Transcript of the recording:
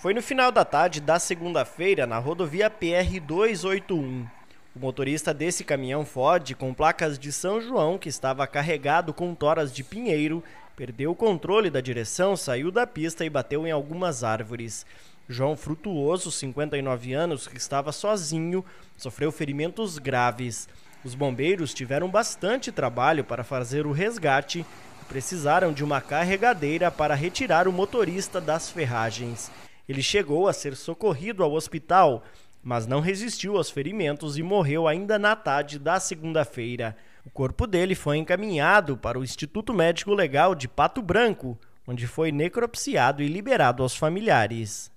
Foi no final da tarde da segunda-feira na rodovia PR-281. O motorista desse caminhão Ford, com placas de São João, que estava carregado com toras de pinheiro, perdeu o controle da direção, saiu da pista e bateu em algumas árvores. João Frutuoso, 59 anos, que estava sozinho, sofreu ferimentos graves. Os bombeiros tiveram bastante trabalho para fazer o resgate e precisaram de uma carregadeira para retirar o motorista das ferragens. Ele chegou a ser socorrido ao hospital, mas não resistiu aos ferimentos e morreu ainda na tarde da segunda-feira. O corpo dele foi encaminhado para o Instituto Médico Legal de Pato Branco, onde foi necropsiado e liberado aos familiares.